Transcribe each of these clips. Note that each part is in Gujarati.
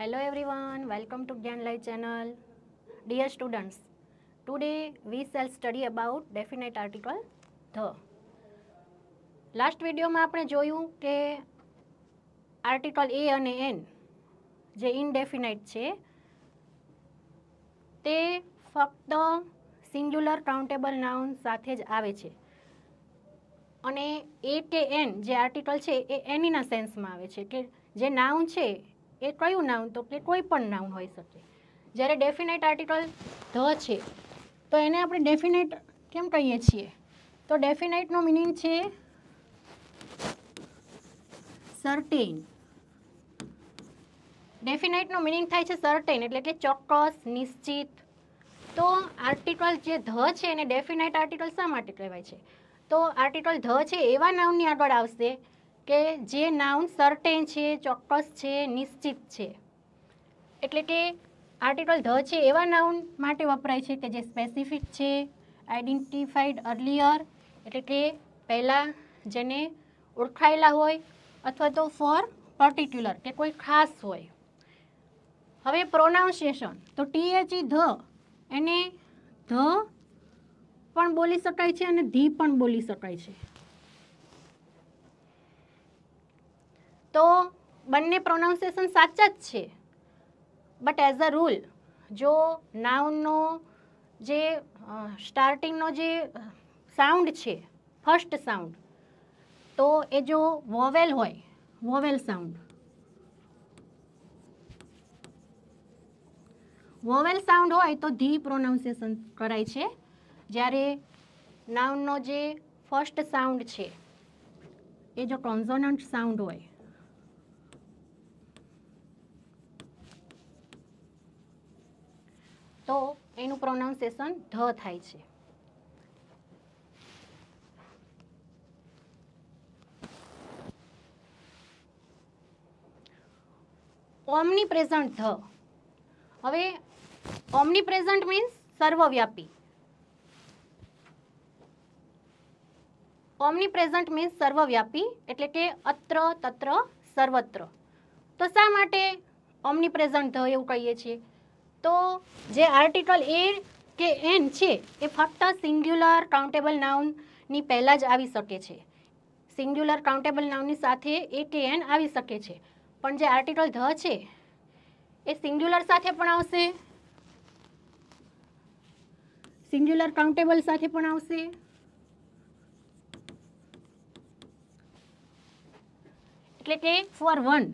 Hello everyone, welcome to Gyan Live channel. Dear students, today we shall study about definite article the. Last વિડીયોમાં આપણે જોયું કે આર્ટિકલ એ અને એન જે ઇનડેફિનાઇટ છે તે ફક્ત સિંગ્યુલર કાઉન્ટેબલ નાઉન સાથે જ આવે છે અને એ કે એન જે આર્ટિકલ છે એ એનીના સેન્સમાં આવે છે કે જે નાઉન છે એ કયું નાઉન તો કે કોઈ પણ નાઉન હોઈ શકે જ્યારે ડેફિનેટ આર્ટિકલ ધ છે તો એને આપણે ડેફિનેટ કેમ કહીએ છીએ તો ડેફિનેટનો મિનિંગ છે સર્ટેન ડેફિનેટનો મિનિંગ થાય છે સર્ટેન એટલે કે ચોક્કસ નિશ્ચિત તો આર્ટિકલ જે ધ છે એને ડેફિનેટ આર્ટિકલ શા માટે કહેવાય છે તો આર્ટિકલ ધ છે એવા નામની આગળ આવશે કે જે નાઉન સર્ટેન છે ચોક્કસ છે નિશ્ચિત છે એટલે કે આર્ટિકલ ધ છે એવા નાઉન માટે વપરાય છે કે જે સ્પેસિફિક છે આઈડેન્ટિફાઈડ અર્લિયર એટલે કે પહેલાં જેને ઓળખાયેલા હોય અથવા તો ફોર પર્ટિક્યુલર કે કોઈ ખાસ હોય હવે પ્રોનાઉન્સિએશન તો ટી એચ ઈ ધ એને ધ પણ બોલી શકાય છે અને ધી પણ બોલી શકાય છે તો બંને પ્રોનાઉન્સેશન સાચા જ છે બટ એઝ અ રૂલ જો નાઉનનો જે સ્ટાર્ટિંગનો જે સાઉન્ડ છે ફર્સ્ટ સાઉન્ડ તો એ જો વોવેલ હોય વોવેલ સાઉન્ડ વોવેલ સાઉન્ડ હોય તો ધી પ્રોનાઉન્સિએશન કરાય છે જ્યારે નાઉનનો જે ફર્સ્ટ સાઉન્ડ છે એ જો કોન્ઝોનન્ટ સાઉન્ડ હોય તો એનું પ્રોનાઉન્સેશન ધ થાય છે ઓમની પ્રેઝન્ટ ધ હવે ઓમની પ્રેઝન્ટ મીન્સ સર્વવ્યાપી ઓમની પ્રેઝન્ટ મીન્સ સર્વવ્યાપી એટલે કે અત્ર તત્ર સર્વત્ર તો શા માટે ઓમની પ્રેઝન્ટ ધ એવું કહીએ છીએ તો જે આર્ટિકલ એ કે એન છે એ ફક્ત સિંગ્યુલર કાઉન્ટેબલ નાઉનની પહેલાં જ આવી શકે છે સિંગ્યુલર કાઉન્ટેબલ નાઉનની સાથે એ કે એન આવી શકે છે પણ જે આર્ટિકલ ધ છે એ સિંગ્યુલર સાથે પણ આવશે સિંગ્યુલર કાઉન્ટેબલ સાથે પણ આવશે એટલે કે for one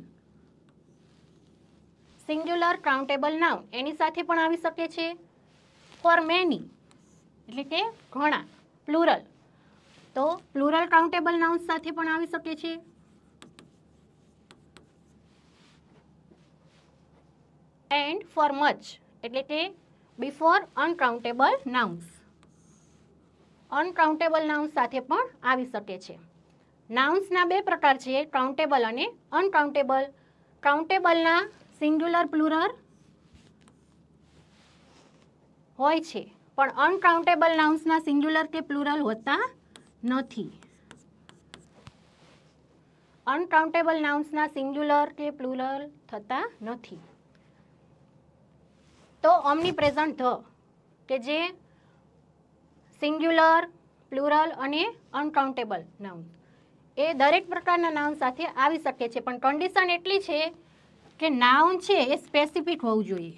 singular countable noun એની સાથે પણ આવી શકે છે ફોર મેની એટલે કે ઘણા પ્લુરલ તો પ્લુરલ કાઉન્ટેબલ નાઉન્સ સાથે પણ આવી શકે છે એન્ડ ફોર મચ એટલે કે before uncountable nouns uncountable nouns સાથે પણ આવી શકે છે નાઉન્સના બે પ્રકાર છે કાઉન્ટેબલ અને અનકાઉન્ટેબલ કાઉન્ટેબલના સિંગ્યુલર પ્લુરર હોય છે પણ અનકાઉન્ટેબલ નાઉન્સના સિંગ્યુલર કે પ્લુરલ હોતા નથી અનકાઉન્ટેબલ નાઉન્સના સિંગ્યુલર કે પ્લુરલ થતા નથી તો ઓમની પ્રેઝન્ટ ધ કે જે સિંગ્યુલર પ્લુરલ અને અનકાઉન્ટેબલ નાઉન્સ એ દરેક પ્રકારના નામ સાથે આવી શકે છે પણ કન્ડિશન એટલી છે કે નાઉન છે એ સ્પેસિફિક હોવું જોઈએ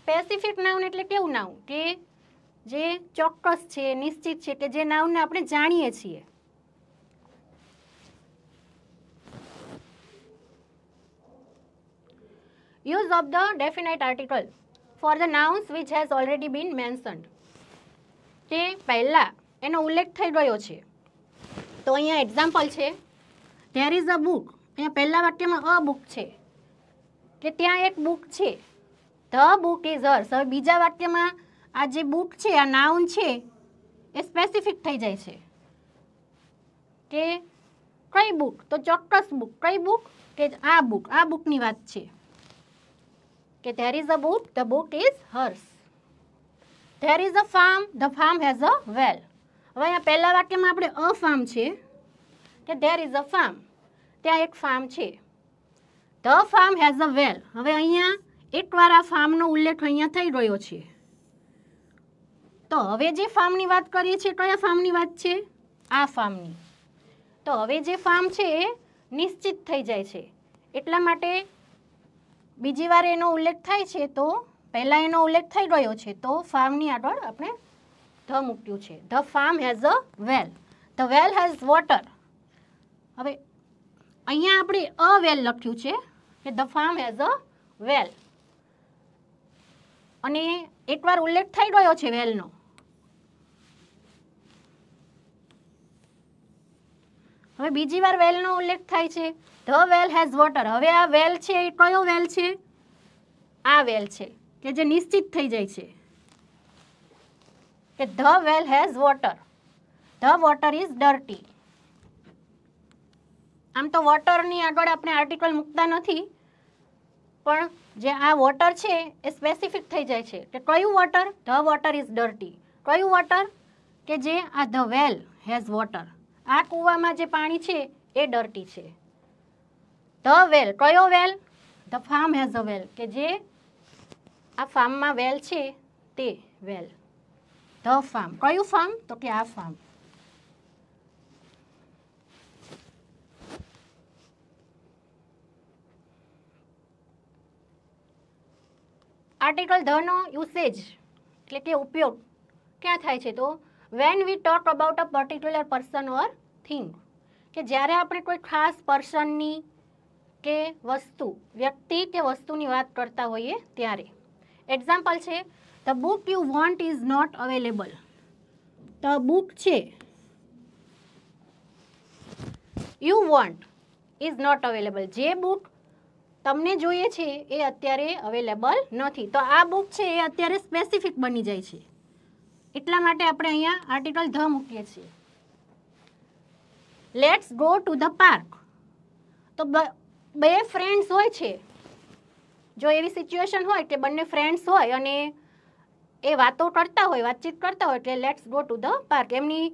સ્પેસિફિક નાઉન એટલે કેવું નાઉન કે જે ચોક્કસ છે નિશ્ચિત છે કે જે નાઉનને આપણે જાણીએ છીએ use of the definite article for the nouns which has already been mentioned તે પહેલાં એનો ઉલ્લેખ થઈ ગયો છે તો અહીંયા એક્ઝામ્પલ છે ધેર ઇઝ અ બુક અહીંયા પહેલાં વાક્યમાં અ બુક છે કે ત્યાં એક બુક છે ધ બુક ઇઝ અર્સ હવે બીજા વાક્યમાં આ જે બુક છે આ નાઉન છે એ સ્પેસિફિક થઈ જાય છે કે કઈ બુક તો ચોક્કસ બુક કઈ બુક કે આ બુક આ બુકની વાત છે કે there is a book the book is hers there is a farm the farm has a well હવે અહીંયા પહેલાં વાક્યમાં આપણે અ ફાર્મ છે કે ધેર ઇઝ અ ફાર્મ ત્યાં એક ફાર્મ છે the farm has a well હવે અહીંયા એકવાર આ ફાર્મનો ઉલ્લેખ અહીંયા થઈ રહ્યો છે તો હવે જે ફાર્મની વાત કરીએ છીએ કયા ફાર્મની વાત છે આ ફાર્મની તો હવે જે ફાર્મ છે એ નિશ્ચિત થઈ જાય છે એટલા માટે બીજી વાર એનો ઉલ્લેખ થાય છે તો પહેલાં એનો ઉલ્લેખ થઈ ગયો છે તો ફાર્મની આગળ આપણે ધ મૂક્યું છે the farm has a well the well has water હવે અહીંયા આપણે અ વેલ લખ્યું છે કે the farm has a well અને એકવાર ઉલ્લેખ થઈ ગયો છે વેલનો હવે બીજી વાર વેલનો ઉલ્લેખ થાય છે ધ વેલ હેઝ વોટર હવે આ વેલ છે એ કયો વેલ છે આ વેલ છે કે જે નિશ્ચિત થઈ જાય છે કે the well has water the water is dirty આમ તો વોટરની આગળ આપણે આર્ટિકલ મૂકતા નથી પણ જે આ વોટર છે એ સ્પેસિફિક થઈ જાય છે કે કયું water the water is dirty કયું વોટર કે જે આ ધ વેલ હેઝ વોટર આ કૂવામાં જે પાણી છે એ ડર્ટી છે ધ વેલ કયો well the farm has a well કે જે આ ફાર્મમાં વેલ છે તે વેલ ધ ફાર્મ કયું ફાર્મ તો કે આ ફાર્મ આર્ટિકલ ધનો યુસેજ એટલે કે ઉપયોગ ક્યાં થાય છે તો when we talk about a particular person or thing કે જ્યારે આપણે કોઈ ખાસ પર્સનની કે વસ્તુ વ્યક્તિ કે વસ્તુની વાત કરતા હોઈએ ત્યારે એક્ઝામ્પલ છે the book you want is not available the book છે you want is not available જે બુક તમને જોઈએ છે એ અત્યારે અવેલેબલ નથી તો આ બુક છે એ અત્યારે સ્પેસિફિક બની જાય છે એટલા માટે આપણે અહીંયા આર્ટિકલ ધ મૂકીએ છીએ let's go to the park તો બે ફ્રેન્ડ્સ હોય છે જો એવી સિચ્યુએશન હોય કે બંને ફ્રેન્ડ્સ હોય અને એ વાતો કરતા હોય વાતચીત કરતા હોય એટલે let's go to the park એમની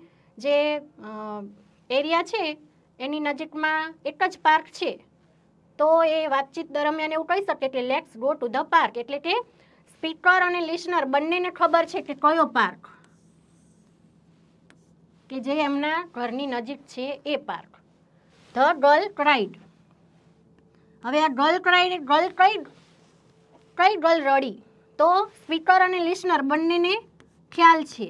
જે એરિયા છે એની નજીકમાં એક જ પાર્ક છે તો એ વાતચીત દરમિયાન એવું કહી શકે કે let's go to the park એટલે કે સ્પીકર અને લિસનર બંનેને ખબર છે કે કયો પાર્ક કે જે એમના ઘરની નજીક છે એ પાર્ક ધ ગર્લ ક્રાઇડ હવે આ ગર્લ ક્રાઇડ ગર્લ ક્રાઇડ કઈ ગર્લ રડી તો સ્પીકર અને લિસનર બંનેને ખ્યાલ છે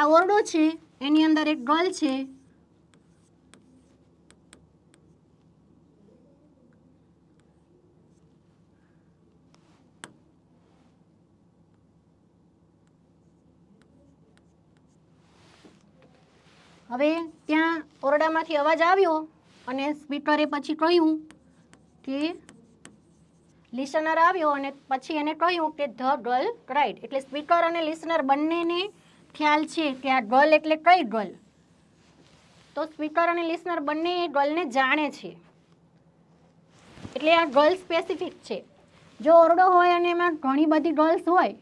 આ ઓરડો છે એની અંદર એક ગર્લ છે હવે ત્યાં ઓરડામાંથી અવાજ આવ્યો અને સ્પીકરે પછી કહ્યું કે લિસનર આવ્યો અને પછી એને કહ્યું કે ધ ગર્લ ક્રાઇડ એટલે સ્પીકર અને લિસનર બંનેને ખ્યાલ છે કે આ ગર્લ એટલે કઈ ગર્લ તો સ્પીકર અને લિસનર બંને એ ગર્લને જાણે છે એટલે આ ગર્લ સ્પેસિફિક છે જો ઓરડો હોય અને એમાં ઘણી બધી ગર્લ્સ હોય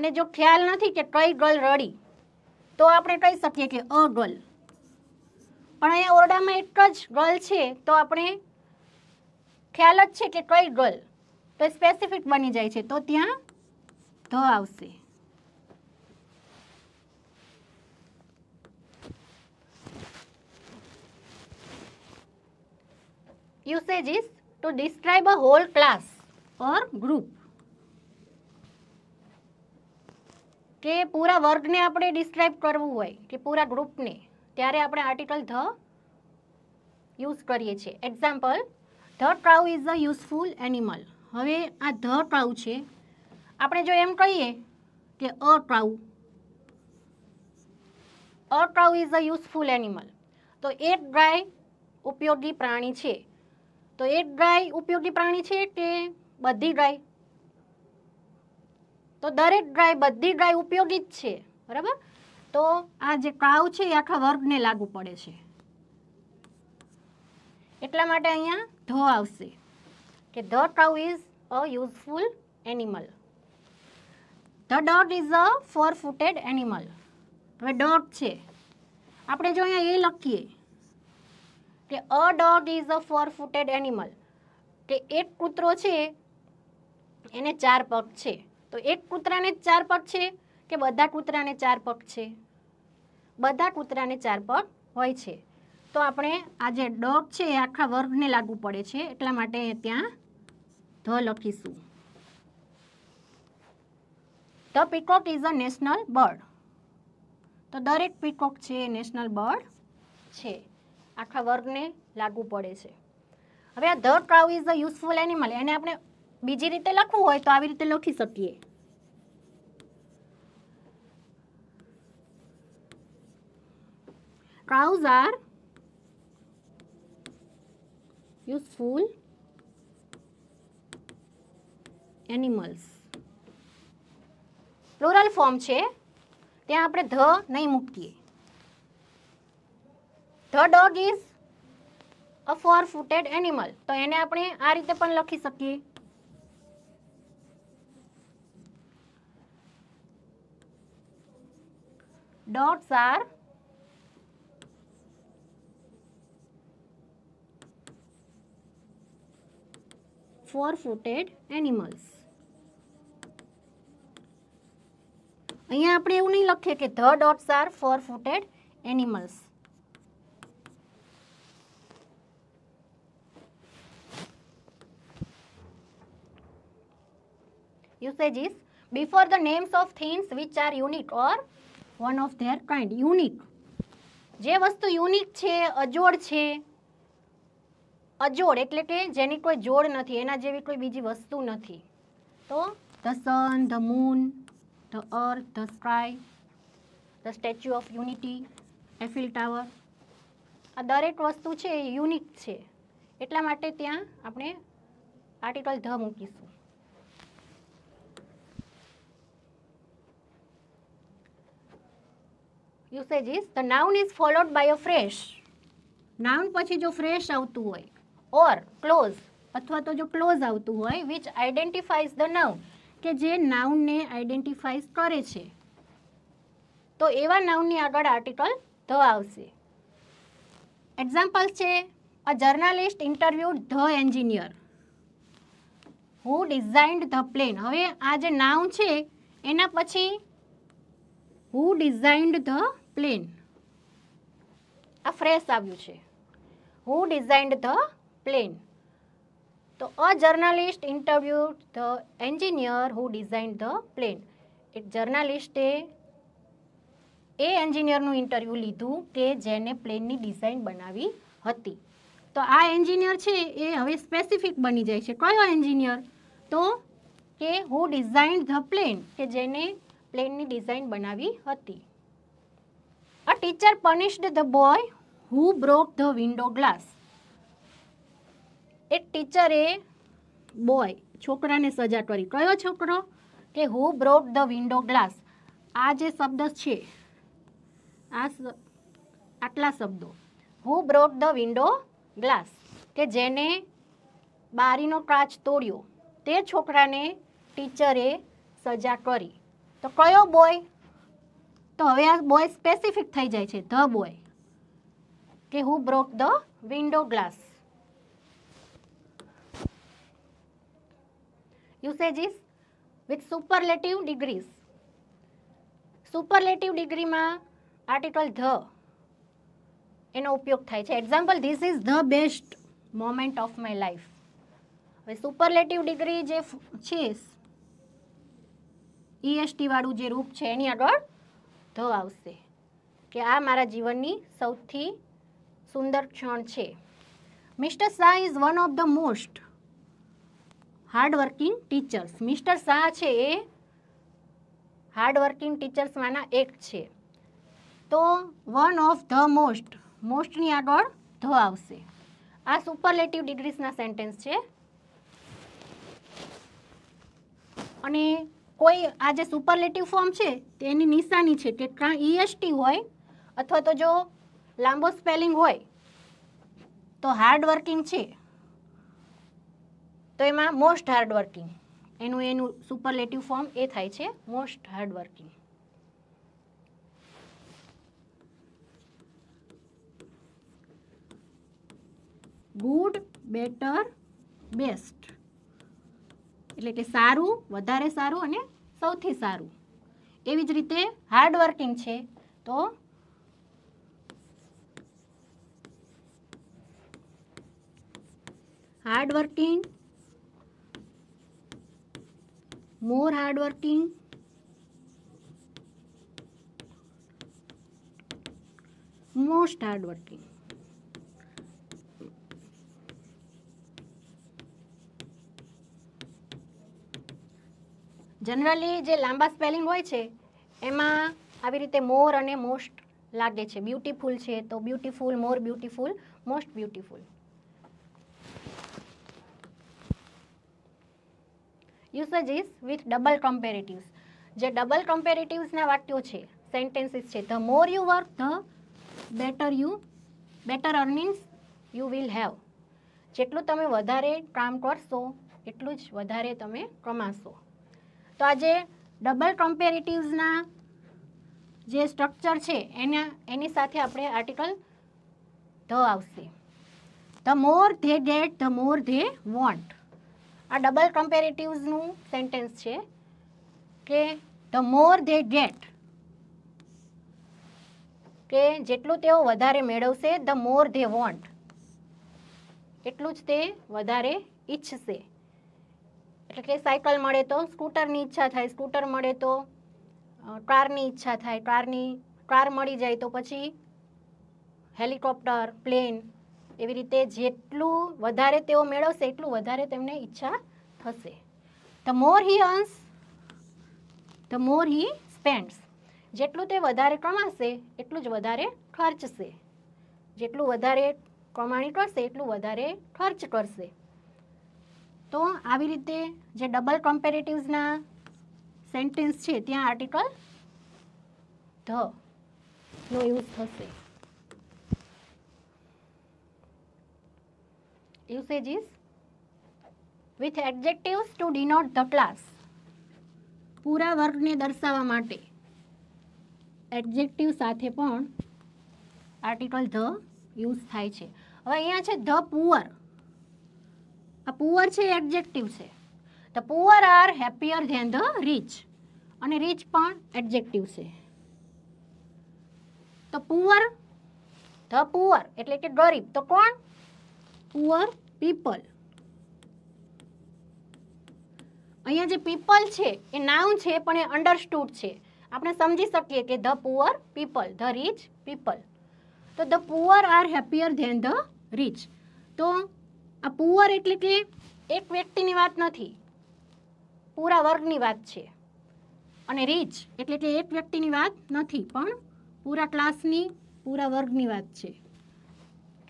અને જો ખ્યાલ નથી કે કઈ ગર્લ રડી તો આપણે કહી શકીએ કે અ ગર્લ પણ અહીંયા ઓરડામાં એક જ ગર્લ છે તો આપણે ખ્યાલ જ છે કે કઈ ગર્લ તો સ્પેસિફિક બની જાય છે તો ત્યાં ધ આવશે usage is to describe a whole class or group કે પૂરા વર્ગને આપણે ડિસ્ક્રાઇબ કરવું હોય કે પૂરા ગ્રુપને ત્યારે આપણે આર્ટિકલ ધ યુઝ કરીએ છીએ એક્ઝામ્પલ ધ ટ્રાઉ ઇઝ અ યુઝફુલ એનિમલ હવે આ ધ ટ્રાઉ છે આપણે જો એમ કહીએ કે અ ટ્રાઉ અ ટ્રાઉ ઇઝ અ યુઝફુલ એનિમલ તો એક ગાય ઉપયોગી પ્રાણી છે તો એક ગાય ઉપયોગી પ્રાણી છે કે બધી ડ્રાય તો દરેક ડ્રાય બધી ડ્રાય ઉપયોગી જ છે બરાબર તો આ જે કાવ છે એ આખા વર્ગને લાગુ પડે છે એટલા માટે અહીંયા ધ આવશે કે the cow is a useful animal the dog is a four footed animal હવે ડોટ છે આપણે જો અહીંયા એ લખીએ કે a dog is a four footed animal કે એક કૂતરો છે એને ચાર પગ છે તો એક કૂતરાને ચાર પગ છે કે બધા કૂતરાને ચાર પગ છે બધા કૂતરાને ચાર પગ હોય છે તો આપણે આ જે ડગ છે એ આખા વર્ગને લાગુ પડે છે એટલા માટે ત્યાં ધ લખીશું the peacock is a national bird તો દરેક પીકોક છે નેશનલ બર્ડ છે આખા વર્ગને લાગુ પડે છે હવે આ the cow is a useful animal એને આપણે બીજી રીતે લખવું હોય તો આવી રીતે લખી શકીએ cows are useful animals plural form છે ત્યાં આપણે ધ નહીં મૂકીએ the dog is a four footed animal તો એને આપણે આ રીતે પણ લખી શકીએ dots are four-footed animals. અહીંયા આપણે એવું નહીં લખીએ કે the dogs are four footed animals usages before the names of things which are unit or one of their kind unique જે વસ્તુ યુનિક છે અજોડ છે અજોડ એટલે કે જેની કોઈ જોડ નથી એના જેવી કોઈ બીજી વસ્તુ નથી તો the sun the moon the earth the sky the statue of unity Eiffel tower આ દરેક વસ્તુ છે એ યુનિક છે એટલા માટે ત્યાં આપણે આર્ટિકલ ધ મૂકીશું usage is the noun is followed by a fresh noun પછી જો ફ્રેશ આવતું હોય ઓર ક્લોઝ અથવા તો જો ક્લોઝ આવતું હોય વિચ આઈડેન્ટિફાઈઝ ધ નાઉન કે જે નાઉનને આઈડેન્ટિફાઈઝ કરે છે તો એવા નાઉનની આગળ આર્ટિકલ ધ આવશે એક્ઝામ્પલ્સ છે a journalist interview the engineer who designed the plane હવે આ જે નાઉન છે એના પછી હુ ડિઝાઇન્ડ ધ પ્લેન આ ફ્રેશ આવ્યું છે હુ ડિઝાઇન્ડ ધ પ્લેન તો a journalist interview the engineer who designed the plane એક જર્નાલિસ્ટે એ એન્જિનિયરનું ઇન્ટરવ્યુ લીધું કે જેને પ્લેનની ડિઝાઇન બનાવી હતી તો આ એન્જિનિયર છે એ હવે સ્પેસિફિક બની જાય છે કયો એન્જિનિયર તો કે હુ ડિઝાઇન ધ પ્લેન કે જેને પ્લેનની ડિઝાઇન બનાવી હતી A teacher punished the boy who broke the window glass એ ટીચરે બોય છોકરાને સજા કરી કયો છોકરો કે who broke the window glass આ જે શબ્દ છે આ આટલા શબ્દો who broke the window glass કે જેને બારીનો કાચ તોડ્યો તે છોકરાને ટીચરે સજા કરી તો કયો બોય તો હવે આ બોય સ્પેસિફિક થઈ જાય છે ધ બોય કે who broke the window glass is with superlative degrees superlative ડિગ્રીમાં આર્ટિકલ ધ એનો ઉપયોગ થાય છે example this is the best moment of my life હવે સુપરલેટિવ ડિગ્રી જે છે ઈએસટી e વાળું જે રૂપ છે એની આગળ વાંધો આવશે કે આ મારા જીવનની સૌથી સુંદર ક્ષણ છે mister Shah is one of the most hardworking teachers mister Shah છે એ હાર્ડવર્કિંગ ટીચર્સમાંના એક છે તો વન ઓફ ધ મોસ્ટ મોસ્ટની આગળ ધ આવશે આ સુપરલેટિવ ડિગ્રીઝના સેન્ટેન્સ છે અને કોઈ આ જે સુપરલેટિવ ફોર્મ છે તેની નિશાની છે તે ત્રણ ઈએસટી e હોય અથવા તો જો લાંબો સ્પેલિંગ હોય તો હાર્ડ વર્કિંગ છે તો એમાં મોસ્ટ હાર્ડવર્કિંગ એનું એનું સુપરલેટિવ ફોર્મ એ થાય છે most hardworking working good better best એટલે કે સારું વધારે સારું અને સૌથી સારું એવી જ રીતે હાર્ડવર્કિંગ છે તો hardworking more hardworking most hardworking generally જે લાંબા સ્પેલિંગ હોય છે એમાં આવી રીતે મોર અને મોસ્ટ લાગે છે બ્યુટીફુલ છે તો beautiful more beautiful most beautiful usage is with double comparatives જે ડબલ કમ્પેરેટિવ્સના વાક્યો છે સેન્ટેન્સીસ છે the more you work the better you better earnings you will have જેટલું તમે વધારે કામ કરશો એટલું જ વધારે તમે કમાશો તો આજે ડબલ કમ્પેરેટિવ્સના જે સ્ટ્રક્ચર છે એના એની સાથે આપણે આર્ટિકલ ધ આવશે the more they get the more they want આ ડબલ કમ્પેરેટિવ્સનું સેન્ટેન્સ છે કે ધ મોર ધે ગેટ કે જેટલું તેઓ વધારે મેળવશે ધ મોર ધે વોન્ટ એટલું જ તે વધારે ઈચ્છશે એટલે કે સાયકલ મળે તો સ્કૂટરની ઈચ્છા થાય સ્કૂટર મળે તો કારની ઈચ્છા થાય કારની કાર મળી જાય તો પછી હેલિકોપ્ટર પ્લેન એવી રીતે જેટલું વધારે તેઓ મેળવશે એટલું વધારે તેમને ઈચ્છા થશે ધ મોર હી અર્ન્સ ધ મોર હી સ્પેન્ડ્સ જેટલું તે વધારે કમાશે એટલું જ વધારે ખર્ચશે જેટલું વધારે કમાણી કરશે એટલું વધારે ખર્ચ કરશે તો આવી રીતે જે ડબલ કોમ્પેરેટિવ્સના સેન્ટેન્સ છે ત્યાં આર્ટિકલ ધ નો યુઝ થશે usage is with adjectives to denote the class પૂરા વર્ગને દર્શાવવા માટે એડજેક્ટિવ સાથે પણ આર્ટિકલ ધ યુઝ થાય છે હવે અહીંયા છે ધ પુઅર આ પુઅર છે એડજેક્ટિવ છે the poor are happier than the rich અને રીચ પણ એડજેક્ટિવ છે તો પુઅર ધ પુઅર એટલે કે ગરીબ તો કોણ પુઅર પીપલ અહીંયા જે પીપલ છે એ નાઉન છે પણ એ અંડરસ્ટુડ છે આપણે સમજી શકીએ કે the poor people the rich people તો the poor are happier than the rich તો આ પુઅર એટલે કે એક વ્યક્તિની વાત નથી પૂરા વર્ગની વાત છે અને રીચ એટલે કે એક વ્યક્તિની વાત નથી પણ પૂરા ક્લાસની પૂરા વર્ગની વાત છે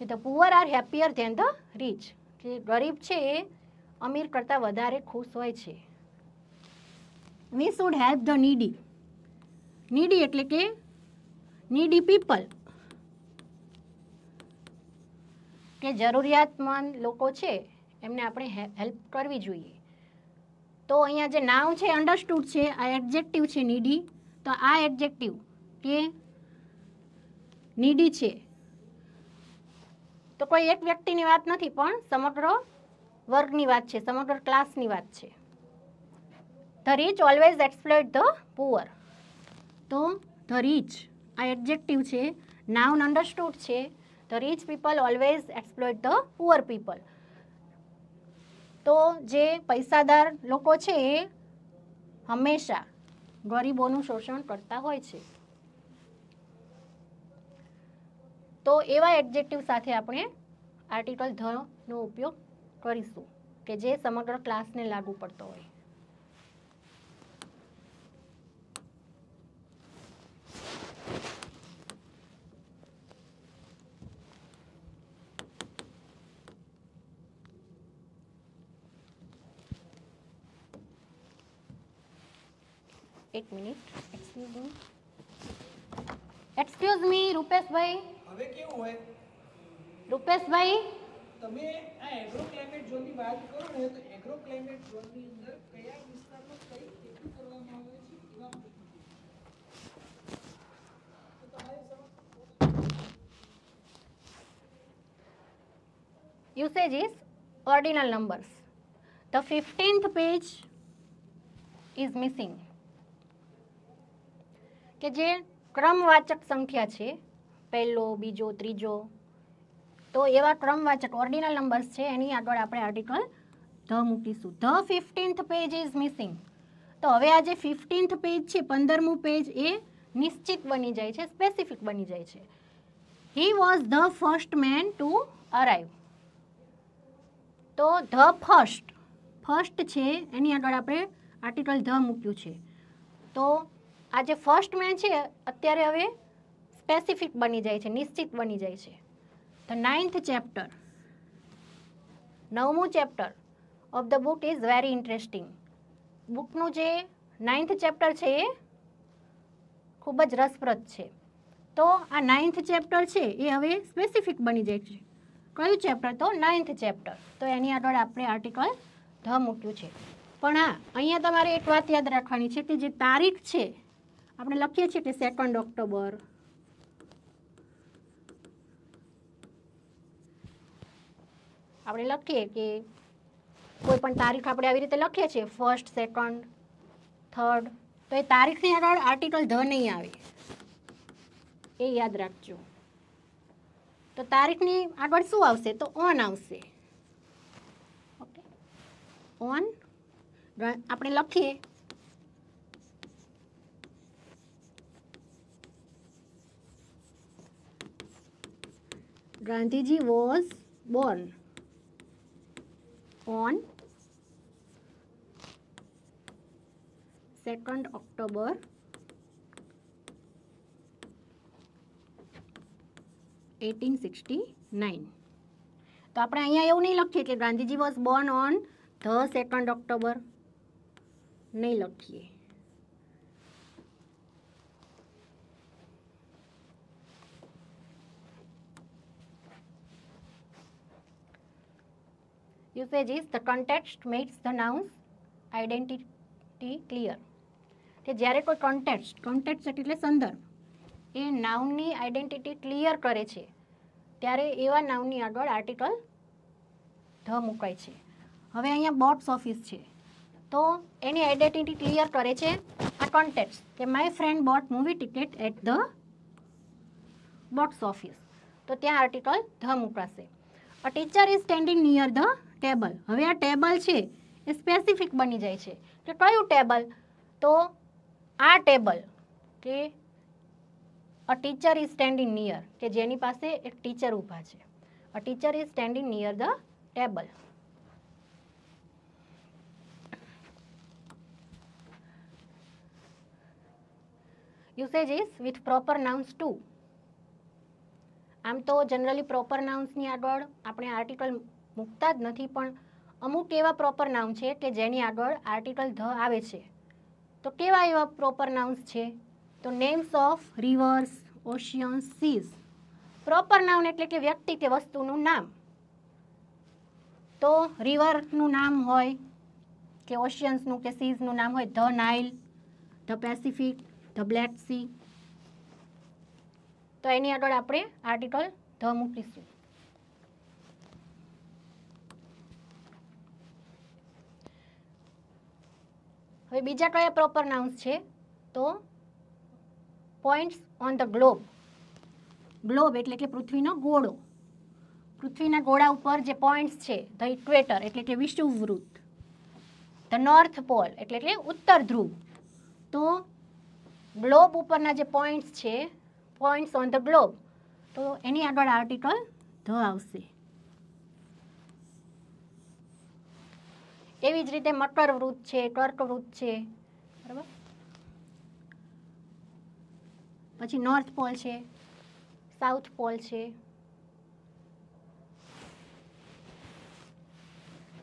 કે the poor are happier than the rich જે ગરીબ છે એ અમીર કરતાં વધારે ખુશ હોય છે we should help the needy needy એટલે કે નીડી પીપલ કે જરૂરિયાતમંદ લોકો છે એમને આપણે હેલ્પ કરવી જોઈએ તો અહીંયા જે નાવ છે અંડરસ્ટૂડ છે આ એડજેક્ટિવ છે નીડી તો આ એડજેક્ટિવ કે નીડી છે તો કોઈ એક વ્યક્તિની વાત નથી પણ સમગ્ર વર્ગની વાત છે સમગ્ર ક્લાસની વાત છે the rich always exploit the poor તો ધ રીચ આ એડજેક્ટિવ છે નાઉન અંડરસ્ટૂડ છે the rich people always exploit the poor people તો જે પૈસાદાર લોકો છે એ હંમેશા ગરીબોનું શોષણ કરતા હોય છે તો એવા એડજેક્ટિવ સાથે આપણે આર્ટિકલ ધનો ઉપયોગ કરીશું કે જે સમગ્ર ક્લાસને લાગુ પડતો હોય એક minute excuse me excuse me રૂપેશભાઈ હવે કેવું હોય રૂપેશભાઈ તમે આ એગ્રો ક્લાઇમેટ ઝોનની વાત કરો ને તો એગ્રો ક્લાઇમેટ ઝોનની અંદર કયા વિસ્તારમાં કઈ ખેતી કરવામાં આવે છે એવા usage is ordinal numbers. The 15th page is missing. કે જે ક્રમવાચક સંખ્યા છે પહેલો બીજો ત્રીજો તો એવા ક્રમવાચક ઓર્ડિનલ નંબર્સ છે એની આગળ આપણે આર્ટિકલ ધ મૂકીશું the fifteenth page is missing તો હવે આ જે ફિફ્ટીન્થ પેજ છે પંદરમું પેજ એ નિશ્ચિત બની જાય છે સ્પેસિફિક બની જાય છે he was the first man to arrive તો ધ ફર્સ્ટ ફર્સ્ટ છે એની આગળ આપણે આર્ટિકલ ધ મૂક્યું છે તો આ જે ફર્સ્ટ મેન છે અત્યારે હવે સ્પેસિફિક બની જાય છે નિશ્ચિત બની જાય છે ધ નાઇન્થ ચેપ્ટર નવમું chapter of the book is very interesting બુકનું જે નાઇન્થ ચેપ્ટર છે એ ખૂબ જ રસપ્રદ છે તો આ નાઇન્થ ચેપ્ટર છે એ હવે સ્પેસિફિક બની જાય છે કયું ચેપ્ટર તો નાઇન્થ ચેપ્ટર તો એની આગળ આપણે આર્ટિકલ ધ મૂક્યું છે પણ હા અહીંયા તમારે એક વાત યાદ રાખવાની છે કે જે તારીખ છે આપણે લખીએ છીએ કે સેકન્ડ ઓક્ટોબર આપણે લખીએ કે કોઈ પણ તારીખ આપણે આવી રીતે લખીએ છીએ ફર્સ્ટ સેકન્ડ થર્ડ તો એ તારીખની આગળ આર્ટિકલ ધ નહીં આવે એ યાદ રાખજો તો તારીખની આગળ શું આવશે તો ઓન આવશે ઓકે ઓન આપણે લખીએ Gandhi ji was born on 2nd October 1869 તો આપણે અહીંયા એવું નહીં લખીએ કે Gandhiji was born on the second October નહીં લખીએ usage is the context makes ધ nouns identity ક્લિયર કે જ્યારે કોઈ કોન્ટેક્સ્ટ કોન્ટેક્સ્ટ એટલે સંદર્ભ એ નાઉનની આઇડેન્ટિટી ક્લિયર કરે છે ત્યારે એવા નાઉનની આગળ આર્ટિકલ ધ મુકાય છે હવે અહીંયા બોક્સ ઓફિસ છે તો એની આઈડેન્ટિટી ક્લિયર કરે છે આ કોન્ટેક્સ્ટ કે my friend bought movie ticket at the box office તો ત્યાં આર્ટિકલ ધ મુકાશે a teacher is standing near the table હવે આ ટેબલ છે એ સ્પેસિફિક બની જાય છે કે કયું ટેબલ તો આ ટેબલ કે a teacher is standing near કે જેની પાસે એક ટીચર ઊભા છે a teacher is standing near the table usage is with proper nouns to આમ તો જનરલી પ્રોપર નાઉન્સની આગળ આપણે આર્ટિકલ મૂકતા જ નથી પણ અમુક એવા પ્રોપર નાઉન છે કે જેની આગળ આર્ટિકલ ધ આવે છે તો કેવા એવા પ્રોપર નાઉન્સ છે તો names of rivers oceans seas proper noun એટલે કે વ્યક્તિ કે વસ્તુનું નામ તો રિવરનું નામ હોય કે ઓશિયન્સનું કે સીઝનું નામ હોય the Nile the Pacific the Black Sea તો એની આગળ આપણે આર્ટિકલ ધ મૂકીશું હવે બીજા કયા પ્રોપર નાઉન્સ છે તો points on the globe globe એટલે કે પૃથ્વીનો ગોળો પૃથ્વીના ગોળા ઉપર જે પોઈન્ટ્સ છે ધ ઇક્વેટર એટલે કે વિષુવવૃત્ત ધ નોર્થ પોલ એટલે કે ઉત્તર ધ્રુવ તો ગ્લોબ ઉપરના જે પોઈન્ટ્સ છે પોઈન્ટ્સ ઓન ધ ગ્લોબ તો એની આગળ આર્ટિકલ ધ આવશે એવી જ રીતે મકર વૃત છે કર્ક વૃત છે બરાબર પછી નોર્થ પોલ છે સાઉથ પોલ છે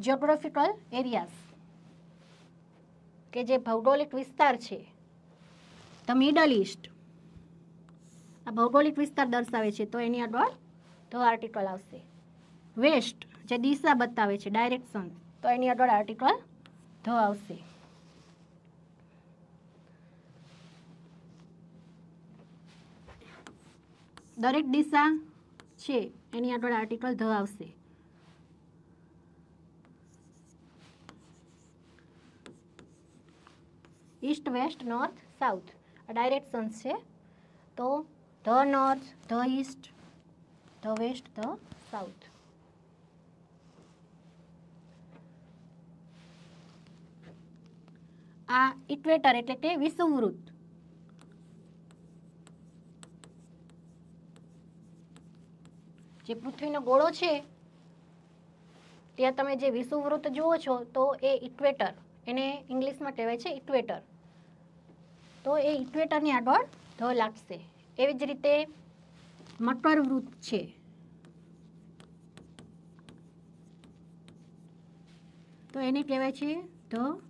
જ્યોગ્રાફિકલ એરિયાઝ કે જે ભૌગોલિક વિસ્તાર છે ધ મિડલ ઇસ્ટ આ ભૌગોલિક વિસ્તાર દર્શાવે છે તો એની આગળ ધ આર્ટિકલ આવશે વેસ્ટ જે દિશા બતાવે છે ડાયરેક્શન તો એની આગળ આર્ટિકલ ધ આવશે દરેક દિશા છે એની આગળ આર્ટિકલ ધ આવશે ઈસ્ટ વેસ્ટ નોર્થ સાઉથ આ સન્સ છે તો the north the east the west the south આ ઇટવેટર એટલે કે વિષુવૃત જે પૃથ્વીનો ગોળો છે ત્યાં તમે જે વિષુવવૃત્ત જુઓ છો તો એ ઇક્વેટર એને ઇંગ્લિશમાં કહેવાય છે ઇક્વેટર તો એ ઇટવેટરની આગળ ધ લાગશે એવી જ રીતે મકર વૃત્ત છે તો એને કહેવાય છે ધ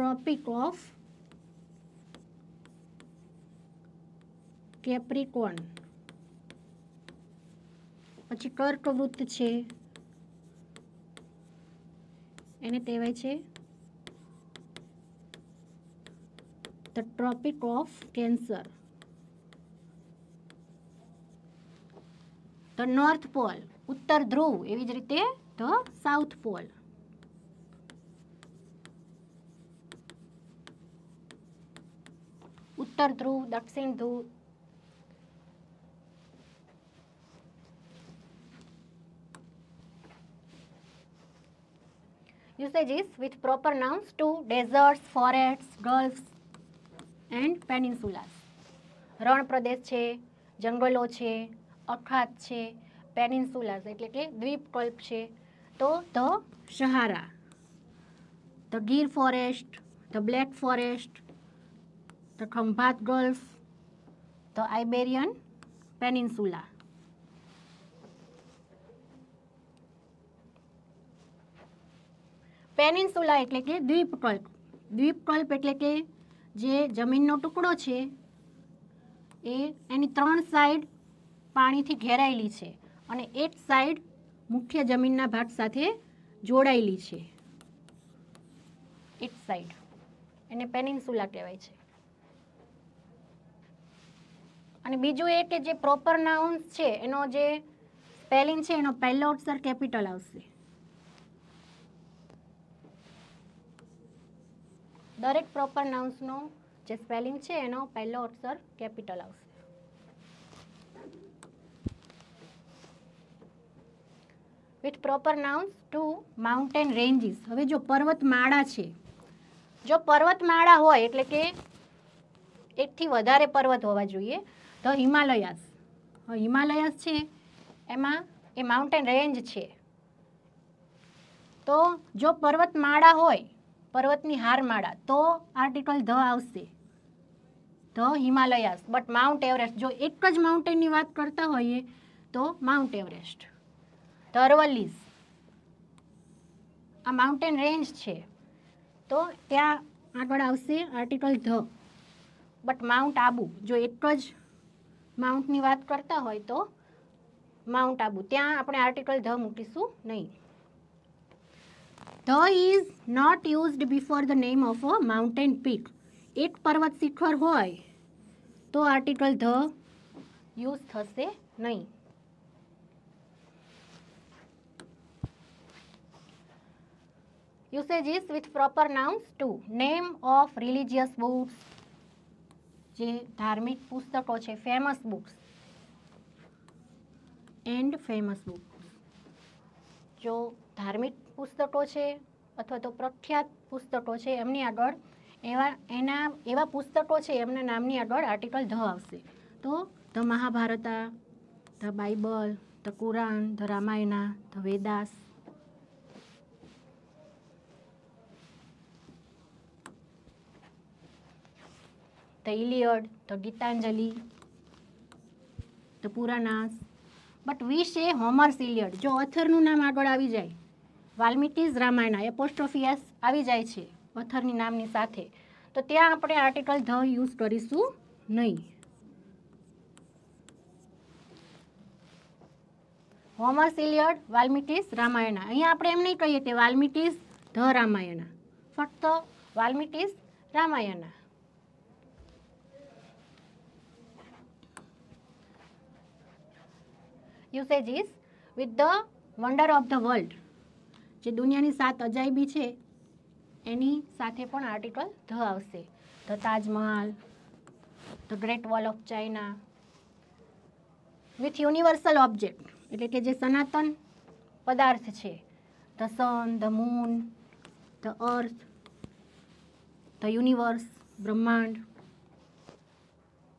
ટ્રોપિક ઓફ કેપ્રિકોન પછી કર્કવૃત્ત છે એને કહેવાય છે the Tropic of Cancer the North Pole ઉત્તર ધ્રુવ એવી જ રીતે the South Pole Through Drew, Dr. Drew. Usage is with proper nouns to deserts, forests, gulfs and peninsulas. Ran Pradesh che, jungle che, akhat che, peninsulas, like dweep kolp che, to the Sahara, the Gir Forest, the Black Forest, the Khambat Gulf, the Iberian Peninsula. Peninsula એટલે કે દ્વીપકલ્પ દ્વીપકલ્પ એટલે કે જે જમીનનો ટુકડો છે એ એની ત્રણ સાઈડ પાણીથી ઘેરાયેલી છે અને એક સાઈડ મુખ્ય જમીનના ભાગ સાથે જોડાયેલી છે એક સાઈડ એને પેનિન્સુલા કહેવાય છે અને બીજું એ કે જે પ્રોપર નાઉન્સ છે એનો જે સ્પેલિંગ છે એનો પહેલો અક્ષર કેપિટલ આવશે દરેક પ્રોપર નાઉન્સનો જે સ્પેલિંગ છે એનો પહેલો અક્ષર કેપિટલ આવશે with proper nouns to mountain ranges હવે જો પર્વતમાળા છે જો પર્વતમાળા હોય એટલે કે એકથી વધારે પર્વત હોવા જોઈએ ધ હિમાલયાસ હિમાલયાસ છે એમાં એ માઉન્ટેન રેન્જ છે તો જો પર્વતમાળા હોય પર્વતની હારમાળા તો આર્ટિકલ ધ આવશે the Himalayas but Mount Everest જો એક જ માઉન્ટેનની વાત કરતા હોઈએ તો માઉન્ટ એવરેસ્ટ ધ આ માઉન્ટેન રેન્જ છે તો ત્યાં આગળ આવશે article the but Mount Abu જો એક જ માઉન્ટની વાત કરતા હોય તો માઉન્ટ આબુ ત્યાં આપણે આર્ટિકલ ધ મૂકીશું નહીં the is not used before the name of a mountain peak એક પર્વત શિખર હોય તો આર્ટિકલ ધ યુઝ થશે નહીં usages with proper nouns to name of religious books જે ધાર્મિક પુસ્તકો છે famous books and famous book જો ધાર્મિક પુસ્તકો છે અથવા તો પ્રખ્યાત પુસ્તકો છે એમની આગળ એવા એના એવા પુસ્તકો છે એમના નામની આગળ આર્ટિકલ ધ આવશે તો the Mahabharata the Bible the Quran the Ramayana the Vedas the Iliad the Gitanjali the Puranas but with એ હોમર્સ ઇલિયડ જો અથરનું નામ આગળ આવી જાય વાલ્મિકીઝ રામાયણા એપોસ્ટ્રોફિયાસ આવી જાય છે અથરની નામની સાથે તો ત્યાં આપણે આર્ટિકલ ધ યુઝ કરીશું નહીં હોમર્સ ઇલિયડ વાલ્મિકીઝ રામાયણ અહીંયા આપણે એમ નહીં કહીએ કે વાલ્મિકીઝ ધ રામાયણા ફક્ત Valmiki's Ramayana usage is with the wonder of the world જે દુનિયાની સાત અજાયબી છે એની સાથે પણ આર્ટિકલ ધ આવશે the Taj Mahal the great wall of China with universal object એટલે કે જે સનાતન પદાર્થ છે the sun the moon the earth the universe બ્રહ્માંડ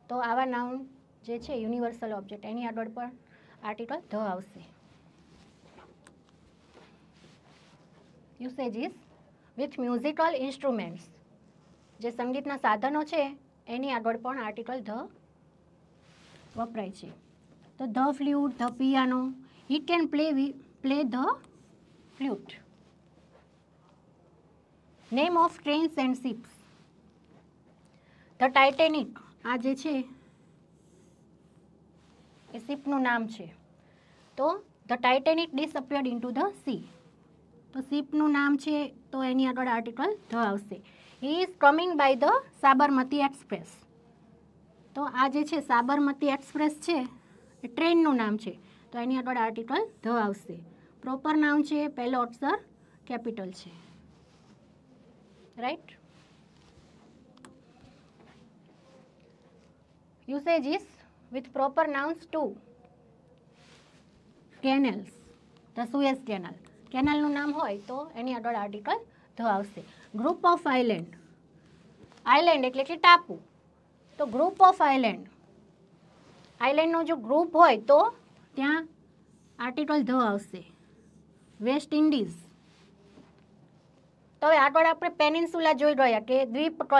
તો આવા નામ જે છે યુનિવર્સલ ઓબ્જેક્ટ એની આગળ પણ આર્ટિકલ ધ આવશે યુસેજીસ વિથ મ્યુઝિકલ ઇન્સ્ટ્રુમેન્ટ્સ જે સંગીતના સાધનો છે એની આગળ પણ આર્ટિકલ ધ વપરાય છે તો the flute the piano he can play play the flute name of trains and ships the Titanic આ જે છે એ શિપનું નામ છે તો the Titanic disappeared into the sea તો શિપનું નામ છે તો એની આગળ આર્ટિકલ ધ આવશે he is coming by the Sabarmati Express તો આ જે છે સાબરમતી એક્સપ્રેસ છે એ ટ્રેનનું નામ છે તો એની આગળ આર્ટિકલ ધ આવશે પ્રોપર નામ છે પહેલો ઓપ્સર કેપિટલ છે right usage is with proper nouns to canals the Suez Canal કેનાલનું નામ હોય તો એની આગળ આર્ટિકલ ધ આવશે ગ્રુપ ઓફ આઇલેન્ડ આઇલેન્ડ એટલે કે ટાપુ તો ગ્રુપ ઓફ આઇલેન્ડ આઇલેન્ડનો જો ગ્રુપ હોય તો ત્યાં આર્ટિકલ ધ આવશે વેસ્ટ ઇન્ડિઝ તો હવે આગળ આપણે પેનિન્સુલા જોઈ રહ્યા કે દ્વીપકલ્પ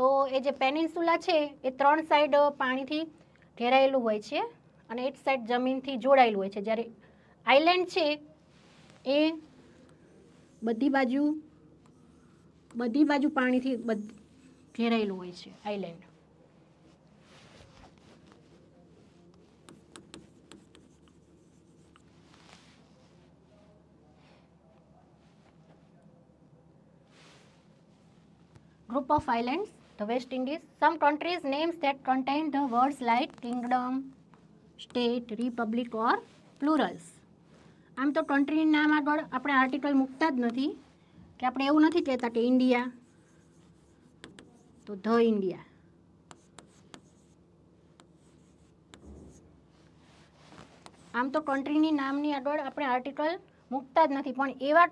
તો એ જે પેનિન્સુલા છે એ ત્રણ સાઈડ પાણીથી ઘેરાયેલું હોય છે અને એક સાઈડ જમીનથી જોડાયેલું હોય છે જ્યારે આઈલેન્ડ છે એ બધી બાજુ બધી બાજુ પાણીથી ઘેરાયેલું હોય છે island group of islands The West Indies. Some countries names that contain the words like kingdom, state, republic or plurals. આમ તો કન્ટ્રીની નામ આગળ આપણે આર્ટિકલ મૂકતા જ નથી કે આપણે એવું નથી કહેતા કે ઇન્ડિયા તો ધ ઇન્ડિયા આમ તો કન્ટ્રીની નામની આગળ આપણે આર્ટિકલ મૂકતા જ નથી પણ એવા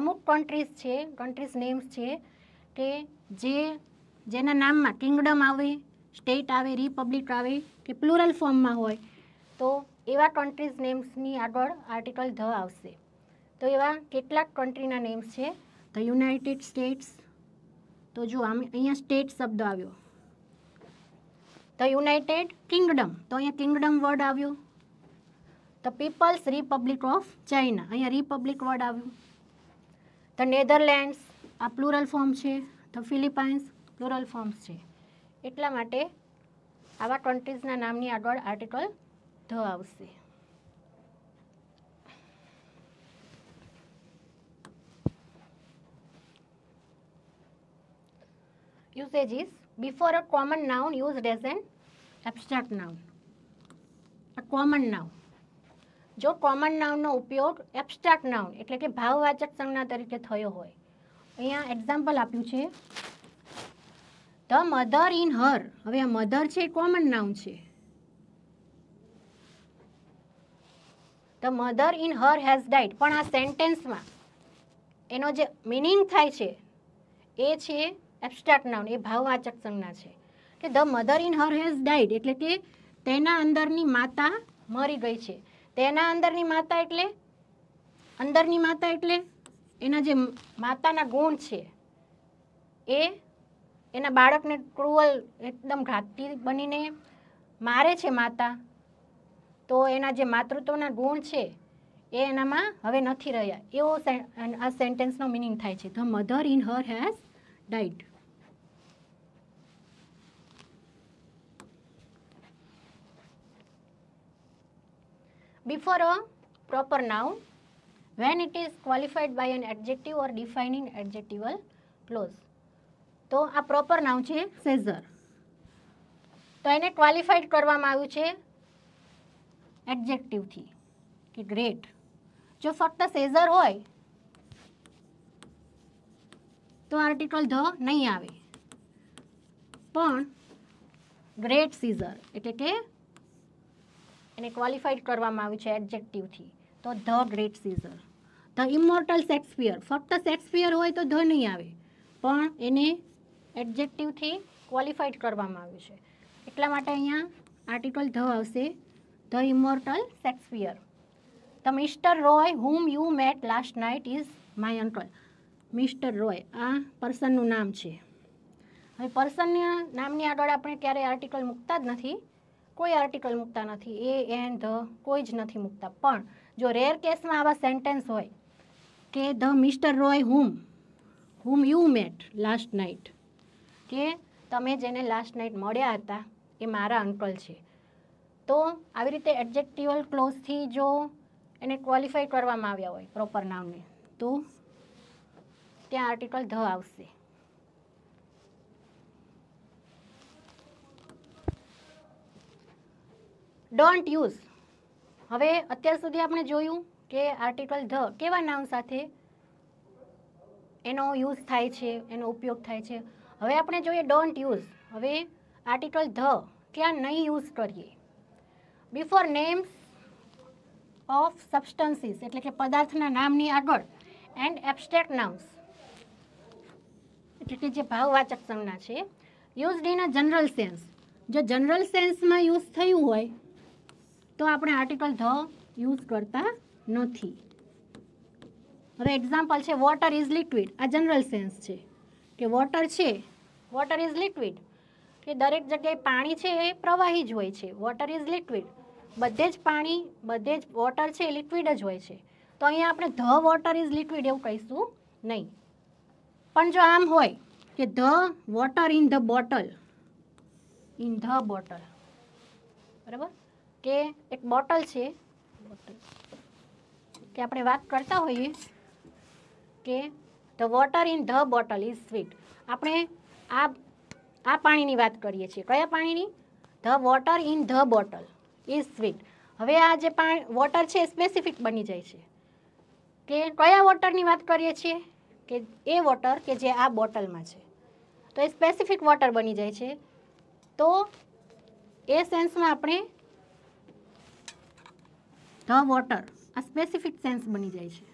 અમુક કન્ટ્રીઝ છે કન્ટ્રીઝ નેમ્સ છે કે જે જેના નામમાં કિંગડમ આવે સ્ટેટ આવે રિપબ્લિક આવે કે પ્લુરલ ફોર્મમાં હોય તો એવા કન્ટ્રીઝ નેમ્સની આગળ આર્ટિકલ ધ આવશે તો એવા કેટલાક કન્ટ્રીના નેમ્સ છે ધ યુનાઇટેડ સ્ટેટ્સ તો જો આમ અહીંયા સ્ટેટ શબ્દ આવ્યો ધ યુનાઇટેડ કિંગડમ તો અહીંયા કિંગડમ વર્ડ આવ્યો the People's Republic of China અહીંયા રિપબ્લિક વર્ડ આવ્યું ધ નેધરલેન્ડ્સ આ પ્લુરલ ફોર્મ છે ધ ફિલિપાઇન્સ પ્લુરલ ફોર્મ્સ છે એટલા માટે આવા કન્ટ્રીઝના નામની આગળ આર્ટિકલ ધ આવશે usage usages before a common noun used as an abstract noun a common noun જો કોમન નાઉનનો ઉપયોગ એબસ્ટ્રાક્ટ નાઉન એટલે કે ભાવવાચક સંજ્ઞા તરીકે થયો હોય અહીંયા એક્ઝામ્પલ આપ્યું છે ધ મધર ઇન હર હવે આ મધર છે કોમન નાઉન છે the mother in her has died પણ આ સેન્ટેન્સમાં એનો જે મિનિંગ થાય છે એ છે એબસ્ટ્રાક્ટ નાઉન એ ભાવવાચક સંજ્ઞા છે કે the mother in her has died એટલે કે તેના અંદરની માતા મરી ગઈ છે તેના અંદરની માતા એટલે અંદરની માતા એટલે એના જે માતાના ગુણ છે એ એના બાળકને ક્રુઅલ એકદમ ઘાતી બનીને મારે છે માતા તો એના જે માતૃત્વના ગુણ છે એ એનામાં હવે નથી રહ્યા એવો આ સેન્ટેન્સનો મિનિંગ થાય છે the mother in her has died before a proper noun when it is qualified by an adjective or defining adjectival clause તો આ પ્રોપર નામ છે સેઝર તો એને ક્વોલિફાઈડ કરવામાં આવ્યું છે એડજેક્ટિવથી કે ગ્રેટ જો ફક્ત સેઝર હોય તો આર્ટિકલ ધ નહીં આવે પણ ગ્રેટ સીઝર એટલે કે એને ક્વોલિફાઈડ કરવામાં આવ્યું છે એડજેક્ટિવથી તો the great Caesar the immortal Shakespeare ફક્ત શેક્સપિયર હોય તો ધ નહીં આવે પણ એને એડજેક્ટિવથી ક્વોલિફાઈડ કરવામાં આવ્યું છે એટલા માટે અહીંયા આર્ટિકલ ધ આવશે the immortal Shakespeare the mister Roy whom you met last night is my uncle mister Roy આ પર્સનનું નામ છે હવે પર્સનના નામની આગળ આપણે ક્યારેય આર્ટિકલ મૂકતા જ નથી કોઈ આર્ટિકલ મૂકતા નથી એ એન ધ કોઈ જ નથી મૂકતા પણ જો રેર કેસમાં આવા સેન્ટેન્સ હોય કે the mister Roy whom whom you met last night કે તમે જેને લાસ્ટ નાઇટ મળ્યા હતા એ મારા અંકલ છે તો આવી રીતે એડજેક્ટિવલ ક્લોઝથી જો એને ક્વોલિફાઈ કરવામાં આવ્યા હોય પ્રોપર નામને તો ત્યાં આર્ટિકલ ધ આવશે ડોન્ટ યુઝ હવે અત્યાર સુધી આપણે જોયું કે આર્ટિકલ ધ કેવા નામ સાથે એનો યુઝ થાય છે એનો ઉપયોગ થાય છે હવે આપણે જોઈએ ડોન્ટ યુઝ હવે આર્ટિકલ ધ ક્યાં નહીં યુઝ કરીએ બિફોર નેમ્સ ઓફ સબસ્ટન્સીસ એટલે કે પદાર્થના નામની આગળ એન્ડ એબસ્ટ્રેક્ટ નામ્સ એટલે કે જે ભાવવાચક સંજ્ઞા છે used in a general sense જો જનરલ સેન્સમાં યુઝ થયું હોય તો આપણે આર્ટિકલ ધ યુઝ કરતા નથી હવે એક્ઝામ્પલ છે વોટર ઇઝ લિક્વિડ આ જનરલ સેન્સ છે કે વોટર છે વોટર ઇઝ લિક્વિડ કે દરેક જગ્યાએ પાણી છે એ પ્રવાહી જ હોય છે વોટર ઇઝ લિક્વિડ બધે જ પાણી બધે જ વોટર છે એ લિક્વિડ જ હોય છે તો અહીંયા આપણે ધ વોટર ઇઝ લિક્વિડ એવું કહીશું નહીં પણ જો આમ હોય કે the water in the bottle in the bottle બરાબર કે એક બોટલ છે બોટલ કે આપણે વાત કરતા હોઈએ કે the water in the bottle is sweet આપણે આ આ પાણીની વાત કરીએ છીએ કયા પાણીની the water in the bottle is sweet હવે આ જે પાણી વોટર છે એ સ્પેસિફિક બની જાય છે કે કયા વોટરની વાત કરીએ છીએ કે એ વોટર કે જે આ બોટલમાં છે તો એ સ્પેસિફિક વોટર બની જાય છે તો એ સેન્સમાં આપણે ધ વોટર આ સ્પેસિફિક સેન્સ બની જાય છે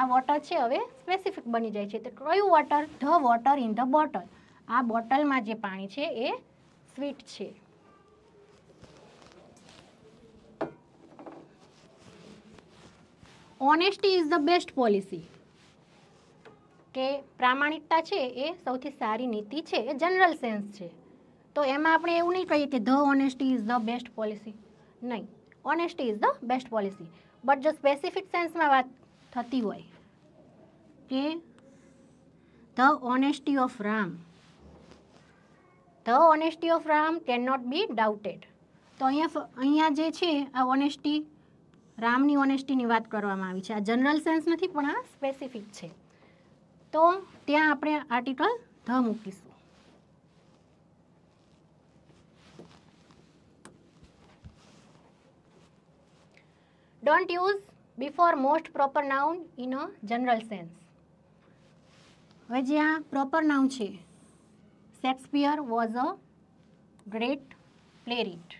આ વોટર છે હવે સ્પેસિફિક બની જાય છે તો કયું water the water in the bottle આ બોટલમાં જે પાણી છે એ સ્વીટ છે honesty is the best policy કે પ્રામાણિકતા છે એ સૌથી સારી નીતિ છે એ જનરલ સેન્સ છે તો એમાં આપણે એવું નહીં કહીએ કે the honesty is the best policy નહીં honesty is the best policy but જો સ્પેસિફિક સેન્સમાં વાત થતી હોય કે the honesty of Ram the honesty of Ram can not be doubted તો અહીંયા અહીંયા જે છે આ ઓનેસ્ટી રામની ઓનેસ્ટીની વાત કરવામાં આવી છે આ જનરલ સેન્સ નથી પણ આ સ્પેસિફિક છે તો ત્યાં આપણે આર્ટિકલ ધ મૂકીશું don't use before most proper noun in a general sense હવે જ્યાં પ્રોપર નાઉન છે Shakespeare was a great playwright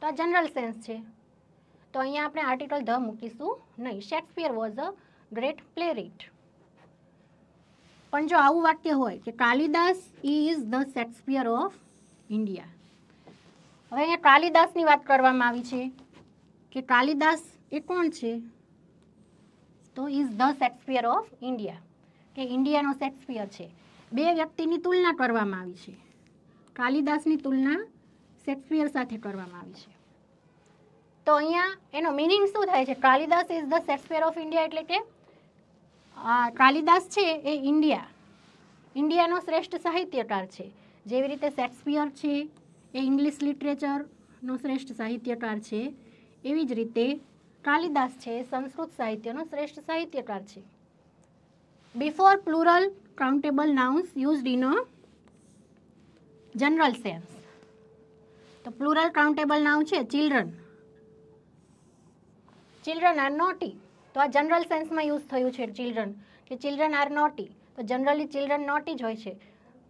તો આ જનરલ સેન્સ છે તો અહીંયા આપણે આર્ટિકલ ધ મૂકીશું નહીં Shakespeare was a great playwright પણ જો આવું વાક્ય હોય કે Kalidas is the Shakespeare of India હવે અહીંયા કાલિદાસની વાત કરવામાં આવી છે કે કાલિદાસ એ કોણ છે તો is the Shakespeare of India કે ઇન્ડિયાનો શેક્સપિયર છે બે વ્યક્તિની તુલના કરવામાં આવી છે કાલિદાસની તુલના શેક્સપિયર સાથે કરવામાં આવી છે તો અહીંયા એનો મિનિંગ શું થાય છે Kalidas is the Shakespeare of India એટલે કે કાલિદાસ છે એ ઇન્ડિયા ઇન્ડિયાનો શ્રેષ્ઠ સાહિત્યકાર છે જેવી રીતે શેક્સપિયર છે એ ઇંગ્લિશ લિટરેચરનો શ્રેષ્ઠ સાહિત્યકાર છે એવી જ રીતે કાલિદાસ છે એ સંસ્કૃત સાહિત્યનો શ્રેષ્ઠ સાહિત્યકાર છે before plural countable nouns use in a general sense તો પ્લુરલ કાઉન્ટેબલ નાઉન છે ચિલ્ડ્રન ચિલ્ડ્રન આર નોટી તો આ જનરલ સેન્સમાં યુઝ થયું છે ચિલ્ડ્રન કે ચિલ્ડ્રન આર નોટી તો જનરલી ચિલ્ડ્રન નોટી જ હોય છે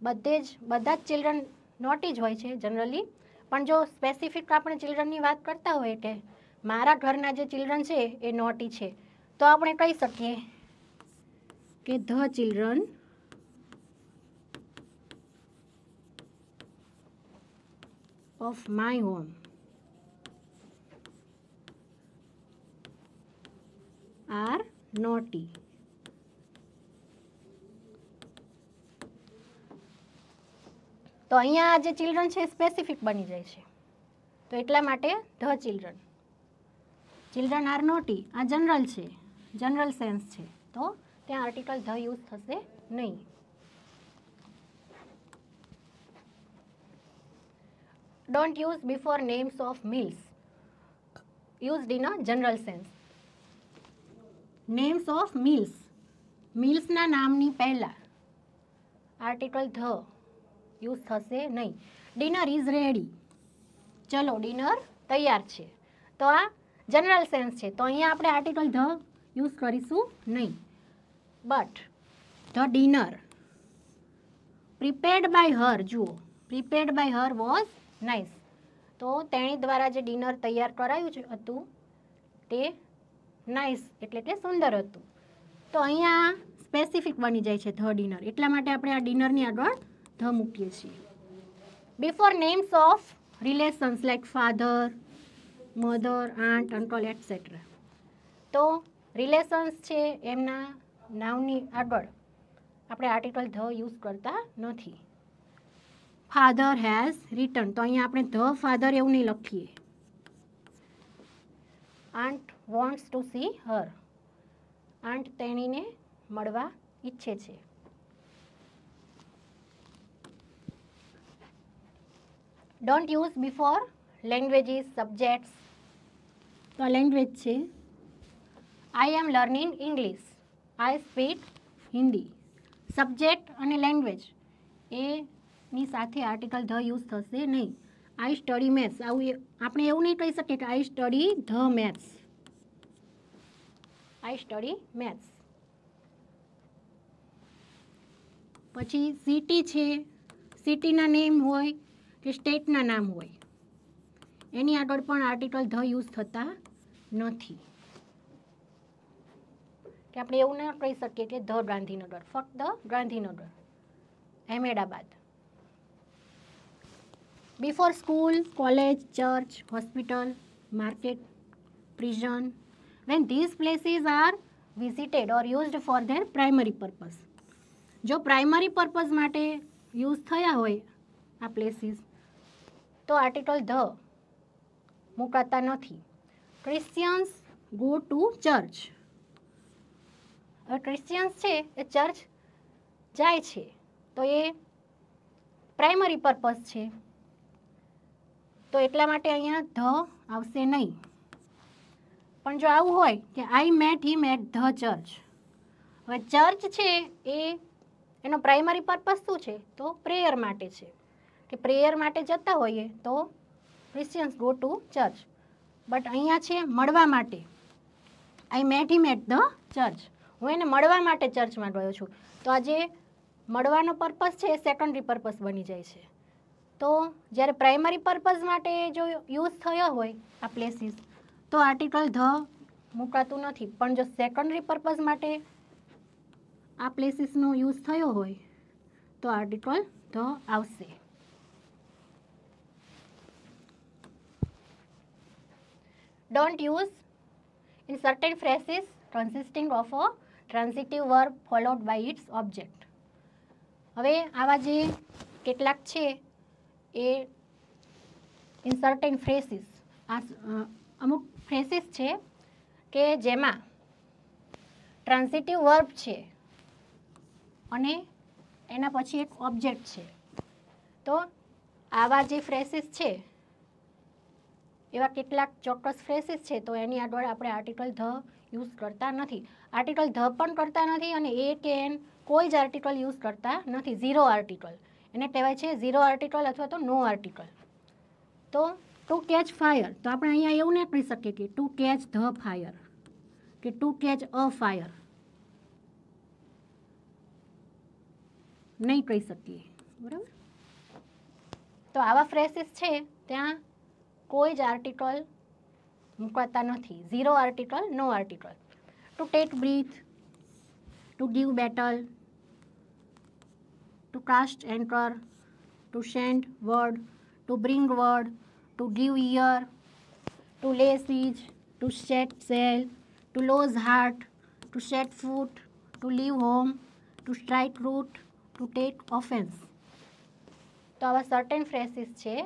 બધે જ બધા જ ચિલ્ડ્રન નોટી જ હોય છે જનરલી પણ જો સ્પેસિફિક આપણે ચિલ્ડ્રનની વાત કરતા હોઈએ કે મારા ઘરના જે ચિલ્ડ્રન છે એ નોટી છે તો આપણે કહી શકીએ કે the children of my home are naughty તો અહીંયા આ જે ચિલ્ડ્રન છે સ્પેસિફિક બની જાય છે તો એટલા માટે the children children are naughty આ જનરલ છે જનરલ સેન્સ છે તો ત્યાં આર્ટિકલ ધ યુઝ થશે નહીં don't use before names of meals used in a general sense names of meals મિલ્સના નામની પહેલાં આર્ટિકલ ધ યુઝ થશે નહીં ડિનર ઇઝ રેડી ચલો ડિનર તૈયાર છે તો આ જનરલ સેન્સ છે તો અહીંયા આપણે આર્ટિકલ ધ યુઝ કરીશું નહીં but the dinner prepared by her જુઓ prepared by her was nice તો તેણી દ્વારા જે ડિનર તૈયાર કરાયું હતું તે નાઇસ એટલે કે સુંદર હતું તો અહીંયા સ્પેસિફિક બની જાય છે ધ ડિનર એટલા માટે આપણે આ ડિનરની આગળ ધ મૂકીએ છીએ before names of relations like father mother aunt uncle etcetera તો રિલેશન્સ છે એમના નામની આગળ આપણે આર્ટિકલ ધ યુઝ કરતા નથી ફાધર હેઝ રિટર્ન તો અહીંયા આપણે ધ ફાધર એવું નહીં લખીએ aunt wants to see her aunt તેણીને મળવા ઈચ્છે છે don't use before languages subjects તો લેંગ્વેજ છે I am learning English I speak Hindi subject અને લેંગ્વેજ એની સાથે આર્ટિકલ ધ યુઝ થશે નહીં આઈ સ્ટડી મેથ્સ આવું આપણે એવું નહીં કહી શકીએ કે I study the maths I study maths પછી સિટી છે સિટીના નેમ હોય કે સ્ટેટના નામ હોય એની આગળ પણ આર્ટિકલ ધ યુઝ થતા નથી કે આપણે એવું ના કહી શકીએ કે ધ ગાંધીનગર ફક્ત Gandhinagar Ahmedabad before school college church hospital market prison when this places are visited or used for their primary purpose. જો પ્રાઇમરી પર્પઝ માટે યુઝ થયા હોય આ પ્લેસીસ તો આર્ટિકલ ધ મુકાતા નથી ક્રિશ્ચિયન્સ ગો ટુ ચર્ચ હવે ક્રિશ્ચિયન્સ છે એ ચર્ચ જાય છે તો એ પ્રાઇમરી પર્પઝ છે તો એટલા માટે અહીંયા ધ આવશે નહીં પણ જો આવું હોય કે I met he met the church હવે ચર્ચ છે એ એનો પ્રાઇમરી પર્પઝ શું છે તો પ્રેયર માટે છે કે પ્રેયર માટે જતા હોઈએ તો Christians go to church but અહીંયા છે મળવા માટે I met he met the church હું એને મળવા માટે ચર્ચમાં ગયો છું તો આજે મળવાનો પર્પસ છે એ સેકન્ડરી પર્પસ બની જાય છે તો જ્યારે પ્રાઇમરી પર્પઝ માટે જો યુઝ થયો હોય આ પ્લેસીસ તો આર્ટિકલ ધ મૂકાતું નથી પણ જો સેકન્ડરી પર્પઝ માટે આ પ્લેસીસનો યુઝ થયો હોય તો આર્ટિકલ ધ આવશે Don't use in certain phrases consisting of a transitive verb followed by its object હવે આવા જે કેટલાક છે એ ઇન સર્ટેન ફ્રેસીસ આ અમુક ફ્રેસીસ છે કે જેમાં ટ્રાન્ઝિટિવ વર્બ છે અને એના પછી એક ઓબ્જેક્ટ છે તો આવા જે ફ્રેસીસ છે એવા કેટલાક ચોક્કસ ફ્રેસીસ છે તો એની આગળ આપણે આર્ટિકલ ધ યુઝ કરતા નથી આર્ટિકલ ધ પણ કરતા નથી અને એ કે એન કોઈ જ આર્ટિકલ યુઝ કરતા નથી ઝીરો આર્ટિકલ એને કહેવાય છે ઝીરો આર્ટિકલ અથવા તો નો આર્ટિકલ તો ટુ કેચ ફાયર તો આપણે અહીંયા એવું નહીં કહી શકીએ કે ટુ કેચ ધ ફાયર કે ટુ કેચ અ ફાયર નહીં કહી શકીએ બરાબર તો આવા ફ્રેસીસ છે ત્યાં કોઈ જ આર્ટિકલ મૂકવાતા નથી zero article no article to take breath to give battle to cast enter to send word to bring word to give ear to lay siege to set sail to lose heart to set foot to leave home to strike root to take offence તો આવા સર્ટેન ફ્રેસીસ છે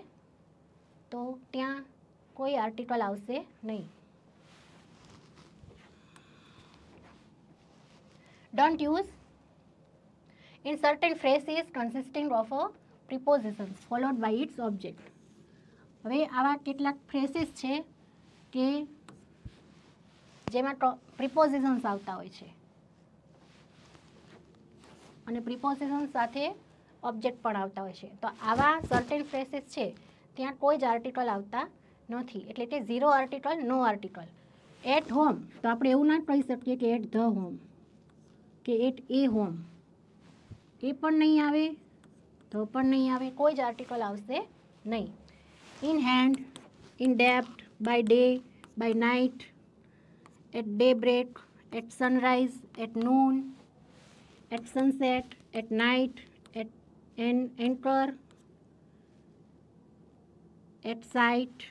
તો ત્યાં કોઈ આર્ટિકલ આવશે નહીં don't use in certain phrases consisting of a preposition followed by its object હવે આવા કેટલાક ફ્રેસીસ છે કે જેમાં પ્રિપોઝિશન્સ આવતા હોય છે અને પ્રિપોઝિશન સાથે ઓબ્જેક્ટ પણ આવતા હોય છે તો આવા સર્ટેન ફ્રેસીસ છે ત્યાં કોઈ જ આર્ટિકલ આવતા નથી એટલે કે zero article no article at home તો આપણે એવું ના કહી શકીએ કે એટ ધ હોમ કે એટ એ હોમ એ પણ નહીં આવે ધ પણ નહીં આવે કોઈ જ આર્ટિકલ આવશે નહીં ઇન હેન્ડ ઇન ડેપ્ટ by day by night at daybreak at sunrise at noon at sunset at night at an anchor at site,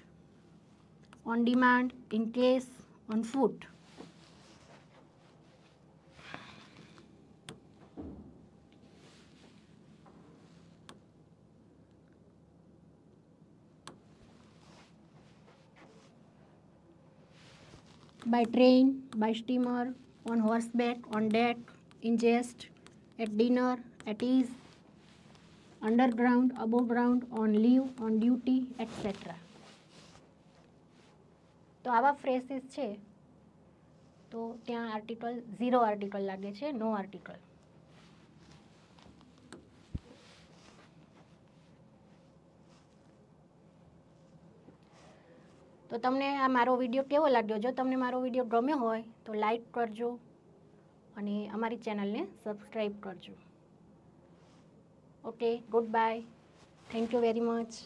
on demand, in case, on foot. by train, by steamer, on horseback, on deck, in jest, at dinner, at ease, underground, above ground, on leave, on duty, etc. તો આવા ફ્રેસીસ છે તો ત્યાં આર્ટિકલ ઝીરો આર્ટિકલ લાગે છે નો આર્ટિકલ તો તમને આ મારો વિડીયો કેવો લાગ્યો જો તમને મારો વિડીયો ગમ્યો હોય તો લાઈક કરજો અને અમારી ચેનલને સબસ્ક્રાઈબ કરજો Okay, goodbye. Thank you very much.